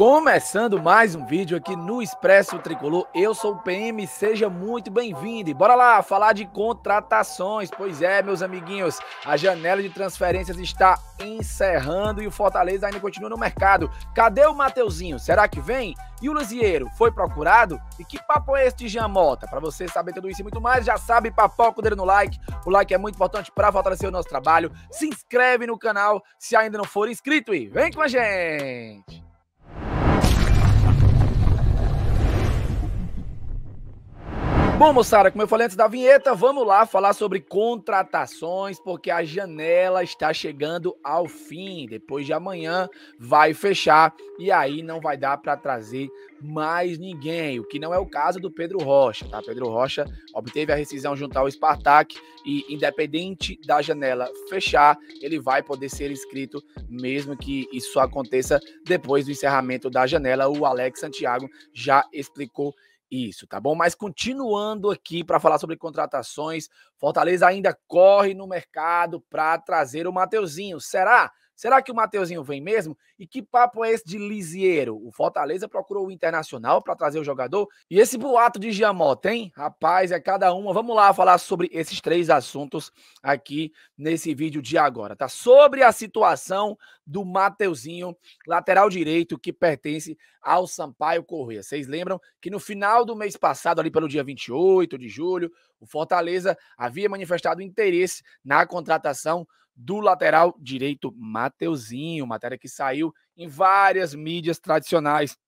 Começando mais um vídeo aqui no Expresso Tricolor, eu sou o PM, seja muito bem-vindo. E bora lá falar de contratações. Pois é, meus amiguinhos, a janela de transferências está encerrando e o Fortaleza ainda continua no mercado. Cadê o Mateuzinho? Será que vem? E o Luzieiro foi procurado? E que papo é esse de Jamota? Para você saber tudo isso e muito mais, já sabe, papoca o dedo no like. O like é muito importante para fortalecer o nosso trabalho. Se inscreve no canal se ainda não for inscrito e vem com a gente! Bom, moçada, como eu falei antes da vinheta, vamos lá falar sobre contratações, porque a janela está chegando ao fim. Depois de amanhã vai fechar e aí não vai dar para trazer mais ninguém, o que não é o caso do Pedro Rocha, tá? Pedro Rocha obteve a rescisão junto ao Spartak e independente da janela fechar, ele vai poder ser inscrito mesmo que isso aconteça depois do encerramento da janela. O Alex Santiago já explicou isso, tá bom? Mas continuando aqui para falar sobre contratações, Fortaleza ainda corre no mercado para trazer o Mateuzinho. Será? Será que o Mateuzinho vem mesmo? E que papo é esse de Lisieiro? O Fortaleza procurou o Internacional para trazer o jogador. E esse boato de Giamota, hein? Rapaz, é cada uma. Vamos lá falar sobre esses três assuntos aqui nesse vídeo de agora, tá? Sobre a situação do Mateuzinho, lateral direito que pertence ao Sampaio Corrêa. Vocês lembram que no final do mês passado, ali pelo dia 28 de julho, o Fortaleza havia manifestado interesse na contratação do lateral direito Mateuzinho, matéria que saiu em várias mídias tradicionais.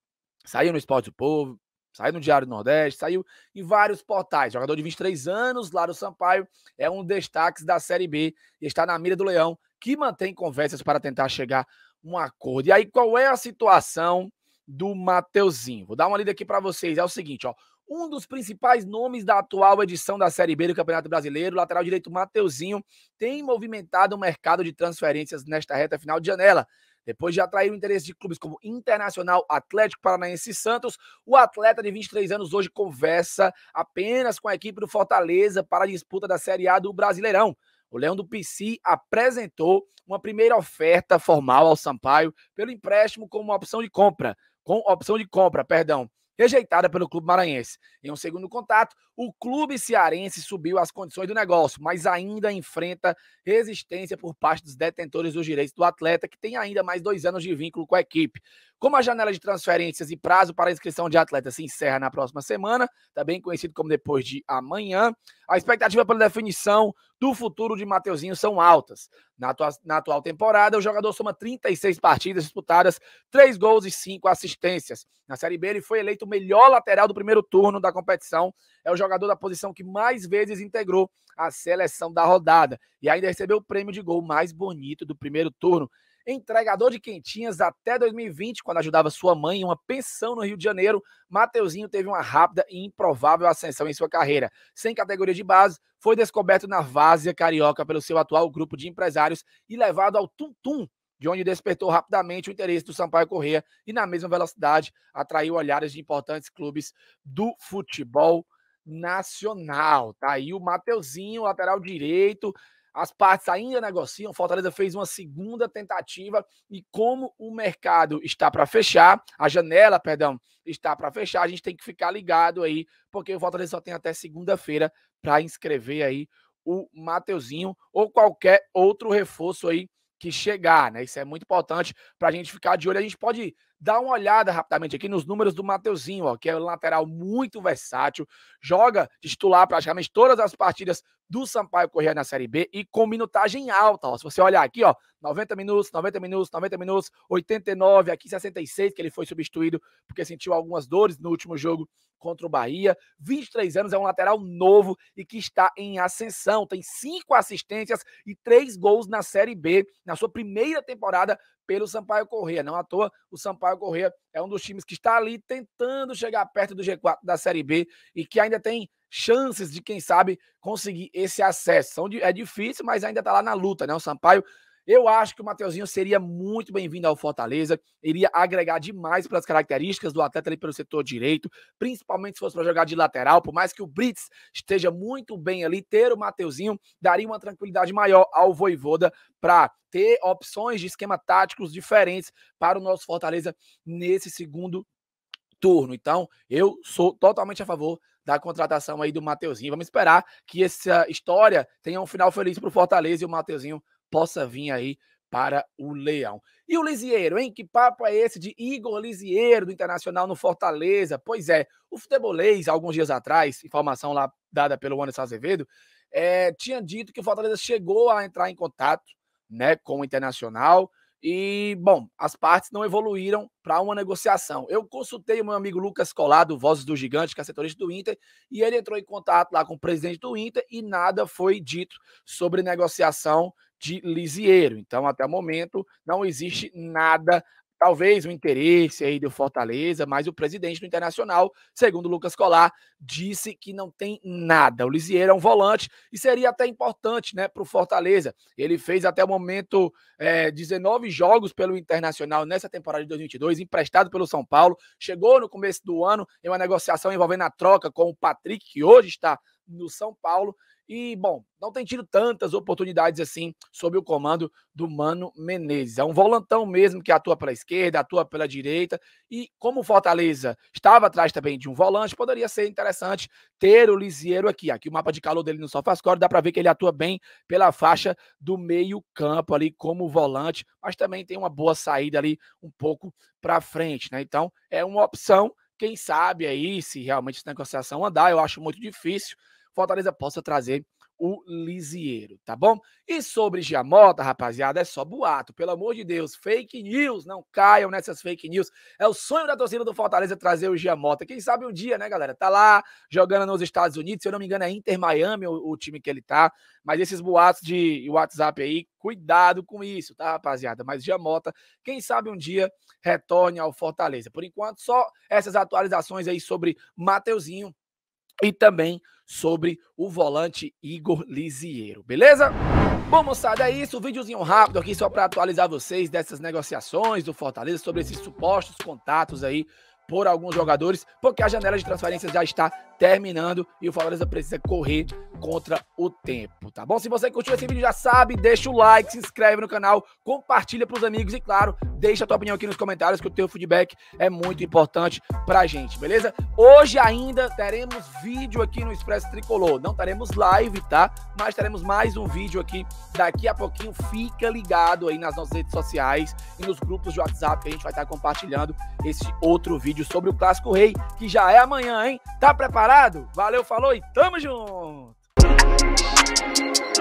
Saiu no Esporte do Povo, saiu no Diário do Nordeste, saiu em vários portais. Jogador de 23 anos, Laro Sampaio, é um destaque da Série B e está na mira do Leão, que mantém conversas para tentar chegar a um acordo. E aí, qual é a situação do Mateuzinho. Vou dar uma lida aqui para vocês. É o seguinte, ó. Um dos principais nomes da atual edição da Série B do Campeonato Brasileiro, lateral direito Mateuzinho, tem movimentado o mercado de transferências nesta reta final de janela. Depois de atrair o interesse de clubes como Internacional, Atlético Paranaense e Santos, o atleta de 23 anos hoje conversa apenas com a equipe do Fortaleza para a disputa da Série A do Brasileirão. O Leão do PC apresentou uma primeira oferta formal ao Sampaio pelo empréstimo como uma opção de compra com opção de compra, perdão, rejeitada pelo clube maranhense. Em um segundo contato, o clube cearense subiu as condições do negócio, mas ainda enfrenta resistência por parte dos detentores dos direitos do atleta, que tem ainda mais dois anos de vínculo com a equipe. Como a janela de transferências e prazo para inscrição de atletas se encerra na próxima semana, também conhecido como depois de amanhã, a expectativa pela definição do futuro de Mateuzinho são altas. Na atual, na atual temporada, o jogador soma 36 partidas disputadas, 3 gols e 5 assistências. Na Série B, ele foi eleito o melhor lateral do primeiro turno da competição. É o jogador da posição que mais vezes integrou a seleção da rodada e ainda recebeu o prêmio de gol mais bonito do primeiro turno. Entregador de quentinhas até 2020, quando ajudava sua mãe em uma pensão no Rio de Janeiro, Mateuzinho teve uma rápida e improvável ascensão em sua carreira. Sem categoria de base, foi descoberto na Várzea Carioca pelo seu atual grupo de empresários e levado ao Tum-Tum de onde despertou rapidamente o interesse do Sampaio Correa e, na mesma velocidade, atraiu olhares de importantes clubes do futebol nacional. Tá aí o Mateuzinho, lateral direito, as partes ainda negociam. Fortaleza fez uma segunda tentativa e como o mercado está para fechar, a janela, perdão, está para fechar, a gente tem que ficar ligado aí, porque o Fortaleza só tem até segunda-feira para inscrever aí o Mateuzinho ou qualquer outro reforço aí que chegar, né? Isso é muito importante para a gente ficar de olho. A gente pode Dá uma olhada rapidamente aqui nos números do Mateuzinho, ó, que é um lateral muito versátil, joga titular praticamente todas as partidas do Sampaio Correia na Série B e com minutagem alta. Ó. Se você olhar aqui, ó, 90 minutos, 90 minutos, 90 minutos, 89, aqui 66, que ele foi substituído porque sentiu algumas dores no último jogo contra o Bahia. 23 anos, é um lateral novo e que está em ascensão. Tem cinco assistências e três gols na Série B na sua primeira temporada pelo Sampaio Corrêa. Não à toa, o Sampaio Corrêa é um dos times que está ali tentando chegar perto do G4 da Série B e que ainda tem chances de, quem sabe, conseguir esse acesso. É difícil, mas ainda está lá na luta, né? O Sampaio eu acho que o Mateuzinho seria muito bem-vindo ao Fortaleza, iria agregar demais pelas características do atleta ali pelo setor direito, principalmente se fosse para jogar de lateral, por mais que o Brits esteja muito bem ali, ter o Mateuzinho daria uma tranquilidade maior ao Voivoda para ter opções de esquema táticos diferentes para o nosso Fortaleza nesse segundo turno. Então, eu sou totalmente a favor da contratação aí do Mateuzinho. Vamos esperar que essa história tenha um final feliz para o Fortaleza e o Mateuzinho possa vir aí para o Leão. E o Lisieiro, hein? Que papo é esse de Igor Lisieiro do Internacional no Fortaleza? Pois é, o futebolês, alguns dias atrás, informação lá dada pelo Anderson Azevedo, é, tinha dito que o Fortaleza chegou a entrar em contato né, com o Internacional, e, bom, as partes não evoluíram para uma negociação. Eu consultei o meu amigo Lucas Colado, Vozes do Gigante, que é setorista do Inter, e ele entrou em contato lá com o presidente do Inter e nada foi dito sobre negociação de Lisieiro. Então, até o momento, não existe nada Talvez o interesse aí do Fortaleza, mas o presidente do Internacional, segundo Lucas Colar, disse que não tem nada. O Lisieiro é um volante e seria até importante né, para o Fortaleza. Ele fez até o momento é, 19 jogos pelo Internacional nessa temporada de 2022, emprestado pelo São Paulo. Chegou no começo do ano em uma negociação envolvendo a troca com o Patrick, que hoje está no São Paulo e, bom, não tem tido tantas oportunidades assim sob o comando do Mano Menezes. É um volantão mesmo que atua pela esquerda, atua pela direita. E como o Fortaleza estava atrás também de um volante, poderia ser interessante ter o Lisieiro aqui. Aqui o mapa de calor dele no Sofascore, dá para ver que ele atua bem pela faixa do meio-campo ali como volante, mas também tem uma boa saída ali um pouco para frente, né? Então, é uma opção. Quem sabe aí se realmente essa negociação andar, eu acho muito difícil Fortaleza possa trazer o Lisieiro, tá bom? E sobre Giamota, rapaziada, é só boato, pelo amor de Deus, fake news, não caiam nessas fake news. É o sonho da torcida do Fortaleza trazer o Giamota. Quem sabe um dia, né, galera? Tá lá jogando nos Estados Unidos, se eu não me engano é Inter Miami o, o time que ele tá, mas esses boatos de WhatsApp aí, cuidado com isso, tá, rapaziada? Mas Giamota, quem sabe um dia retorne ao Fortaleza. Por enquanto, só essas atualizações aí sobre Mateuzinho e também sobre o volante Igor Lisieiro, beleza? Bom, moçada, é isso. Um videozinho rápido aqui só para atualizar vocês dessas negociações do Fortaleza, sobre esses supostos contatos aí por alguns jogadores, porque a janela de transferência já está terminando e o Fortaleza precisa correr contra o tempo, tá bom? Se você curtiu esse vídeo, já sabe, deixa o like, se inscreve no canal, compartilha pros amigos e, claro, deixa a tua opinião aqui nos comentários, que o teu feedback é muito importante pra gente, beleza? Hoje ainda teremos vídeo aqui no Expresso Tricolor, não teremos live, tá? Mas teremos mais um vídeo aqui daqui a pouquinho, fica ligado aí nas nossas redes sociais e nos grupos de WhatsApp que a gente vai estar compartilhando esse outro vídeo sobre o Clássico Rei, que já é amanhã, hein? Tá preparado? Valeu, falou e tamo junto! thank you